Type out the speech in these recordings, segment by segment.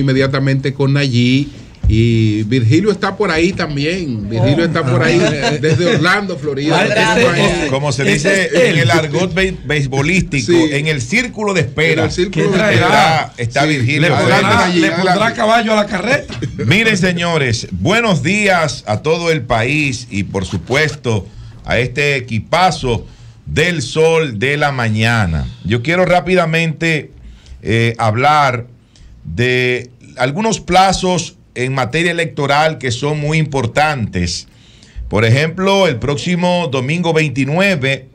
inmediatamente con allí Y Virgilio está por ahí también. Virgilio está por ahí ah. desde Orlando, Florida. como se dice en el argot beisbolístico, en el círculo de espera. está Virgilio. Le pondrá, caballo a la carreta. Miren, señores, buenos días a todo el país y por supuesto a este equipazo del sol de la mañana. Yo quiero rápidamente eh, hablar de algunos plazos en materia electoral que son muy importantes. Por ejemplo, el próximo domingo 29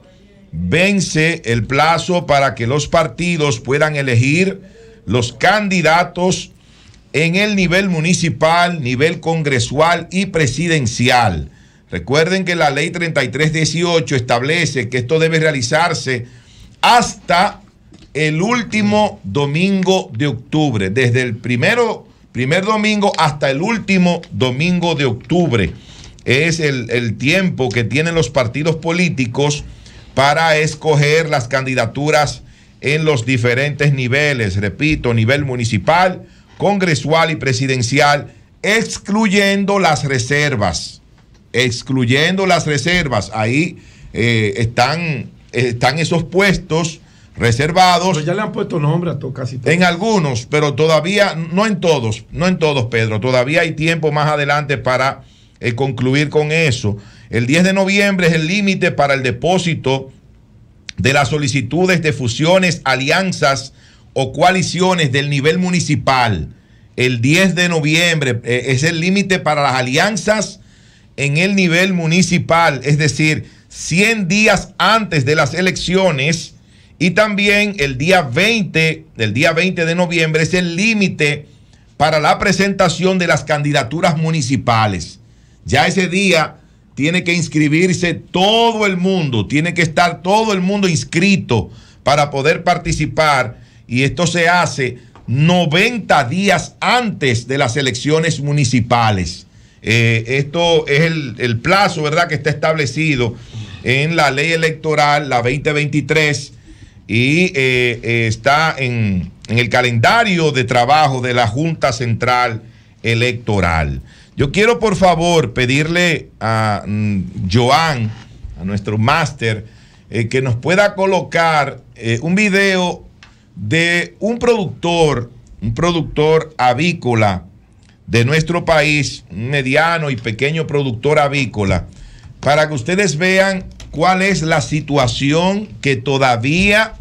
vence el plazo para que los partidos puedan elegir los candidatos en el nivel municipal, nivel congresual y presidencial. Recuerden que la ley 3318 establece que esto debe realizarse hasta el último domingo de octubre, desde el primero, primer domingo hasta el último domingo de octubre. Es el, tiempo que tienen los partidos políticos para escoger las candidaturas en los diferentes niveles, repito, nivel municipal, congresual y presidencial, excluyendo las reservas, excluyendo las reservas. Ahí eh, están, están esos puestos reservados. ya le han puesto nombre a casi En algunos, pero todavía, no en todos, no en todos, Pedro. Todavía hay tiempo más adelante para eh, concluir con eso. El 10 de noviembre es el límite para el depósito de las solicitudes de fusiones, alianzas o coaliciones del nivel municipal. El 10 de noviembre eh, es el límite para las alianzas en el nivel municipal, es decir, 100 días antes de las elecciones y también el día 20, el día 20 de noviembre es el límite para la presentación de las candidaturas municipales. Ya ese día tiene que inscribirse todo el mundo, tiene que estar todo el mundo inscrito para poder participar y esto se hace 90 días antes de las elecciones municipales. Eh, esto es el, el, plazo, ¿verdad?, que está establecido en la ley electoral, la 2023, y eh, eh, está en, el calendario de trabajo de la Junta Central Electoral. Yo quiero, por favor, pedirle a mm, Joan, a nuestro máster, eh, que nos pueda colocar un video de un productor, un productor avícola de nuestro país, un mediano y pequeño productor avícola, para que ustedes vean cuál es la situación que todavía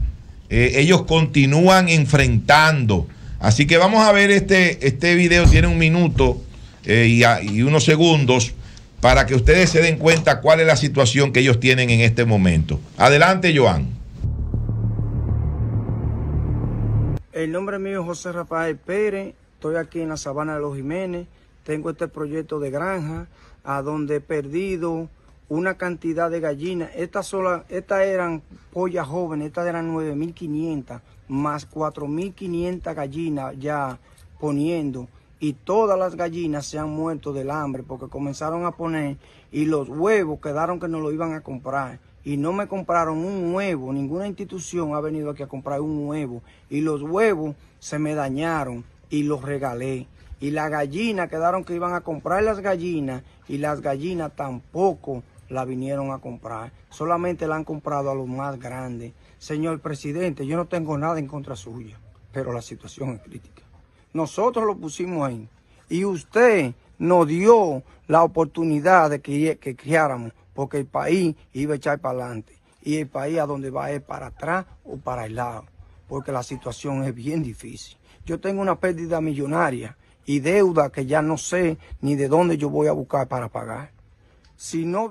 eh, ellos continúan enfrentando. Así que vamos a ver este, este video, tiene un minuto eh, y, y unos segundos para que ustedes se den cuenta cuál es la situación que ellos tienen en este momento. Adelante, Joan. El nombre mío es José Rafael Pérez, estoy aquí en la Sabana de los Jiménez, tengo este proyecto de granja, a donde he perdido una cantidad de gallinas. Estas, sola, eran pollas jóvenes, estas eran 9.500, más 4.500 gallinas ya poniendo. Y todas las gallinas se han muerto del hambre porque comenzaron a poner y los huevos quedaron que no lo iban a comprar. Y no me compraron un huevo, ninguna institución ha venido aquí a comprar un huevo. Y los huevos se me dañaron y los regalé. Y las gallinas quedaron que iban a comprar las gallinas y las gallinas tampoco la vinieron a comprar. Solamente la han comprado a los más grandes. Señor presidente, yo no tengo nada en contra suya, pero la situación es crítica. Nosotros lo pusimos ahí y usted nos dio la oportunidad de que, que criáramos porque el país iba a echar para adelante y el país a donde va es para atrás o para el lado, porque la situación es bien difícil. Yo tengo una pérdida millonaria y deuda que ya no sé ni de dónde yo voy a buscar para pagar. Si no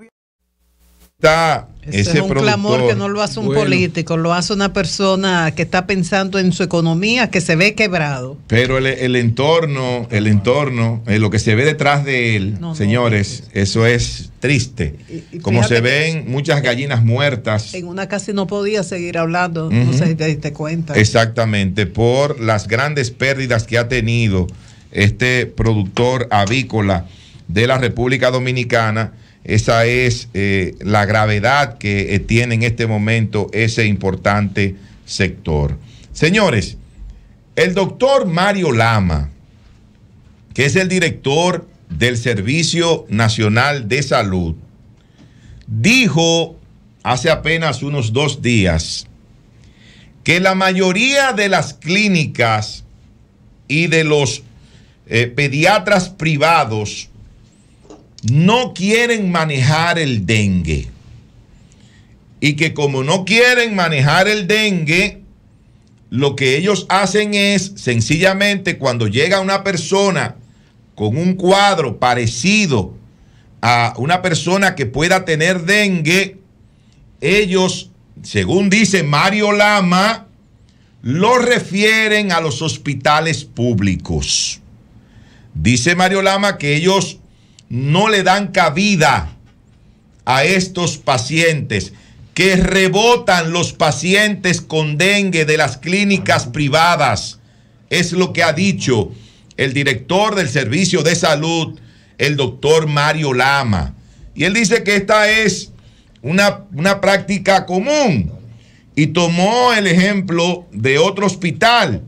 ese, es un clamor que no lo hace un político, lo hace una persona que está pensando en su economía, que se ve quebrado. Pero el, entorno, el entorno, eh, lo que se ve detrás de él, señores, eso es triste. Como se ven muchas gallinas muertas. En una casi no podía seguir hablando, no sé si te diste cuenta. Exactamente, por las grandes pérdidas que ha tenido este productor avícola de la República Dominicana esa es eh, la gravedad que eh, tiene en este momento ese importante sector. Señores, el doctor Mario Lama, que es el director del Servicio Nacional de Salud, dijo hace apenas unos dos días que la mayoría de las clínicas y de los eh, pediatras privados no quieren manejar el dengue. Y que como no quieren manejar el dengue, lo que ellos hacen es sencillamente cuando llega una persona con un cuadro parecido a una persona que pueda tener dengue, ellos, según dice Mario Lama, lo refieren a los hospitales públicos. Dice Mario Lama que ellos no le dan cabida a estos pacientes, que rebotan los pacientes con dengue de las clínicas privadas. Es lo que ha dicho el director del Servicio de Salud, el doctor Mario Lama. Y él dice que esta es una, práctica común y tomó el ejemplo de otro hospital.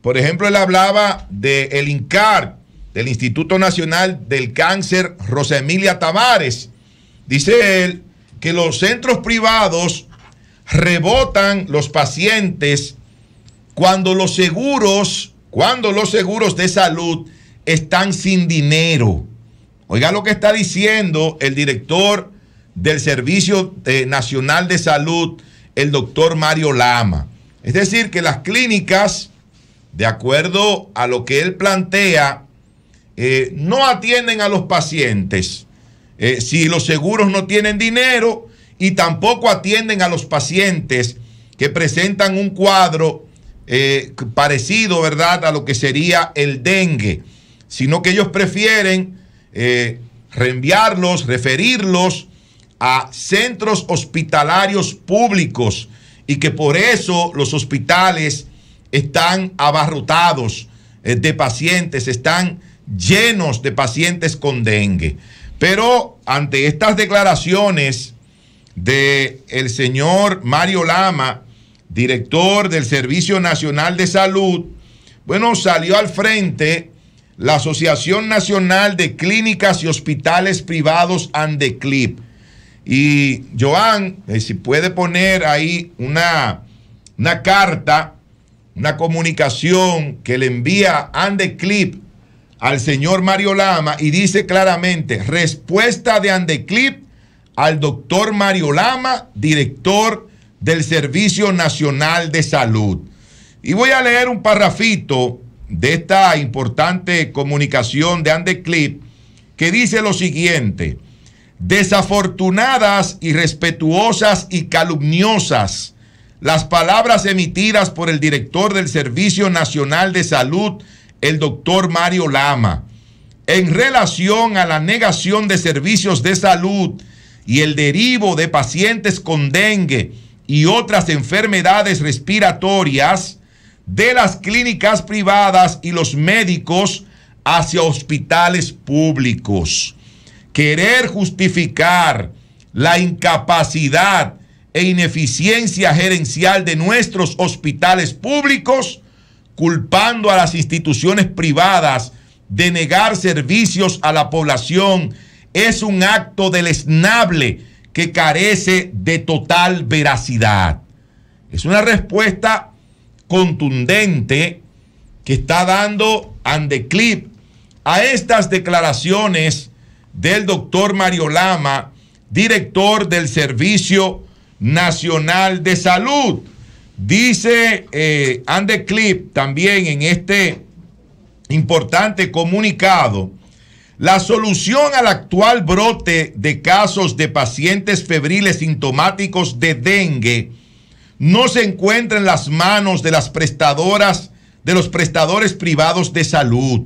Por ejemplo, él hablaba de el INCAR, del Instituto Nacional del Cáncer, Rosa Emilia Tavares. Dice él que los centros privados rebotan los pacientes cuando los seguros, cuando los seguros de salud están sin dinero. Oiga lo que está diciendo el director del Servicio eh, Nacional de Salud, el doctor Mario Lama. Es decir, que las clínicas, de acuerdo a lo que él plantea, eh, no atienden a los pacientes, eh, si los seguros no tienen dinero y tampoco atienden a los pacientes que presentan un cuadro eh, parecido, ¿verdad?, a lo que sería el dengue, sino que ellos prefieren reenviarlos, referirlos a centros hospitalarios públicos y que por eso los hospitales están abarrotados de pacientes, están llenos de pacientes con dengue. Pero ante estas declaraciones del el señor Mario Lama, director del Servicio Nacional de Salud, bueno, salió al frente la Asociación Nacional de Clínicas y Hospitales Privados ANDECLIP. Y Joan, eh, si puede poner ahí una, una carta, una comunicación que le envía ANDECLIP al señor Mario Lama y dice claramente, respuesta de Andeclip al doctor Mario Lama, director del Servicio Nacional de Salud. Y voy a leer un parrafito de esta importante comunicación de Andeclip que dice lo siguiente, desafortunadas, irrespetuosas y calumniosas las palabras emitidas por el director del Servicio Nacional de Salud, el doctor Mario Lama en relación a la negación de servicios de salud y el derivo de pacientes con dengue y otras enfermedades respiratorias de las clínicas privadas y los médicos hacia hospitales públicos. Querer justificar la incapacidad e ineficiencia gerencial de nuestros hospitales públicos culpando a las instituciones privadas de negar servicios a la población es un acto deleznable que carece de total veracidad. Es una respuesta contundente que está dando Andeclip a estas declaraciones del doctor Mario Lama, director del Servicio Nacional de Salud Dice eh, Ander Clip también en este importante comunicado, la solución al actual brote de casos de pacientes febriles sintomáticos de dengue no se encuentra en las manos de las prestadoras de los prestadores privados de salud.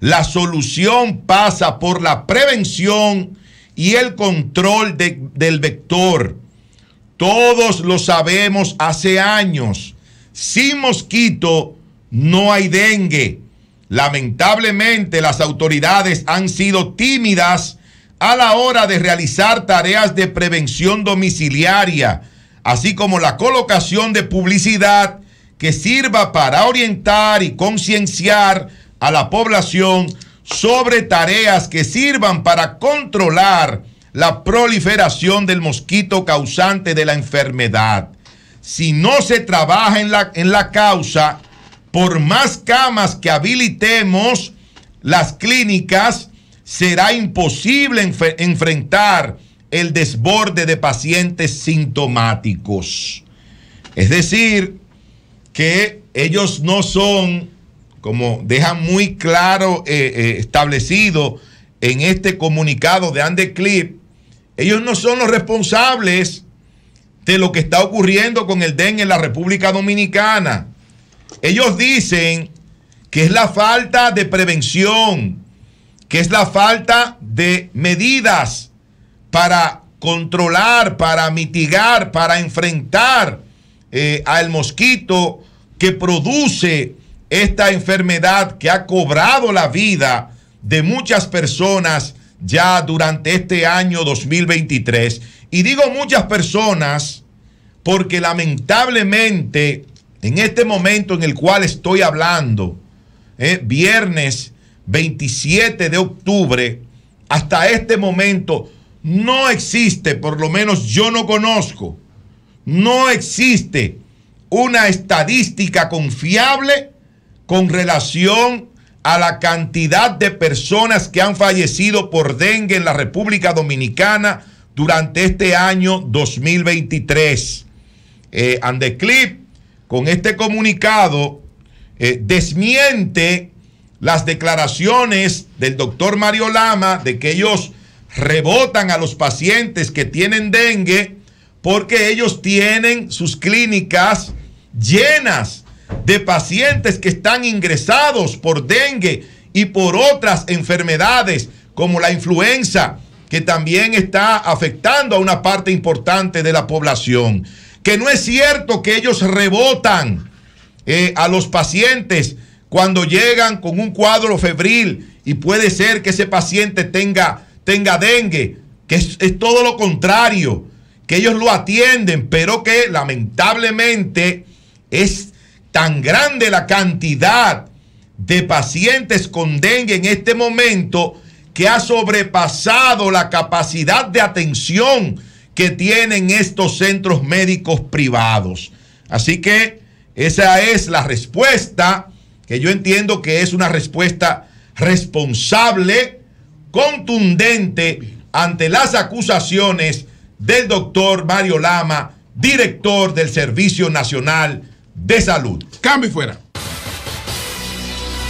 La solución pasa por la prevención y el control del vector todos lo sabemos hace años. Sin mosquito no hay dengue. Lamentablemente las autoridades han sido tímidas a la hora de realizar tareas de prevención domiciliaria, así como la colocación de publicidad que sirva para orientar y concienciar a la población sobre tareas que sirvan para controlar la proliferación del mosquito causante de la enfermedad. Si no se trabaja en la, en la causa, por más camas que habilitemos las clínicas, será imposible enfrentar el desborde de pacientes sintomáticos. Es decir, que ellos no son, como deja muy claro eh, eh, establecido en este comunicado de Andeclip, ellos no son los responsables de lo que está ocurriendo con el DEN en la República Dominicana. Ellos dicen que es la falta de prevención, que es la falta de medidas para controlar, para mitigar, para enfrentar eh, al mosquito que produce esta enfermedad que ha cobrado la vida de muchas personas ya durante este año 2023. Y digo muchas personas porque lamentablemente en este momento en el cual estoy hablando, eh, viernes 27 de octubre, hasta este momento no existe, por lo menos yo no conozco, no existe una estadística confiable con relación a la cantidad de personas que han fallecido por dengue en la República Dominicana durante este año 2023. Eh, Andeclip, con este comunicado, eh, desmiente las declaraciones del doctor Mario Lama de que ellos rebotan a los pacientes que tienen dengue porque ellos tienen sus clínicas llenas de pacientes que están ingresados por dengue y por otras enfermedades como la influenza, que también está afectando a una parte importante de la población. Que no es cierto que ellos rebotan eh, a los pacientes cuando llegan con un cuadro febril y puede ser que ese paciente tenga, tenga dengue, que es todo lo contrario, que ellos lo atienden, pero que lamentablemente es tan grande la cantidad de pacientes con dengue en este momento que ha sobrepasado la capacidad de atención que tienen estos centros médicos privados. Así que esa es la respuesta, que yo entiendo que es una respuesta responsable, contundente ante las acusaciones del doctor Mario Lama, director del Servicio Nacional de salud. Cambio y fuera.